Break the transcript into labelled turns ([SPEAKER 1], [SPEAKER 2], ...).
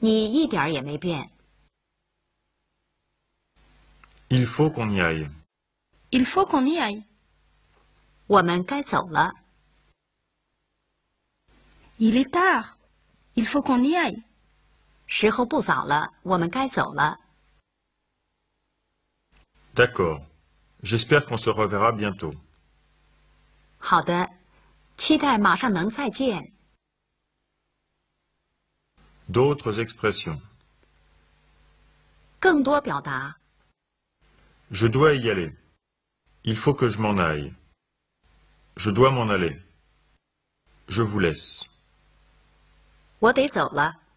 [SPEAKER 1] il
[SPEAKER 2] faut qu'on y aille.
[SPEAKER 1] Il faut qu'on y aille. il est tard. Il faut qu'on y aille.
[SPEAKER 3] d'accord J'espère qu'on se reverra bientôt. D'autres expressions. Je dois y aller. Il faut que je m'en aille. Je dois m'en aller. Je vous laisse.
[SPEAKER 1] 我得走了。